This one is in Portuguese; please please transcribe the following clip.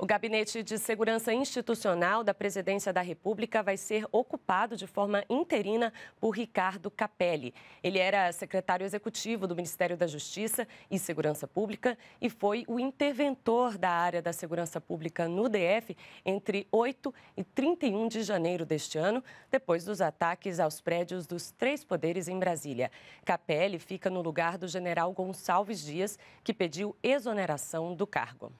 O Gabinete de Segurança Institucional da Presidência da República vai ser ocupado de forma interina por Ricardo Capelli. Ele era secretário executivo do Ministério da Justiça e Segurança Pública e foi o interventor da área da segurança pública no DF entre 8 e 31 de janeiro deste ano, depois dos ataques aos prédios dos três poderes em Brasília. Capelli fica no lugar do general Gonçalves Dias, que pediu exoneração do cargo.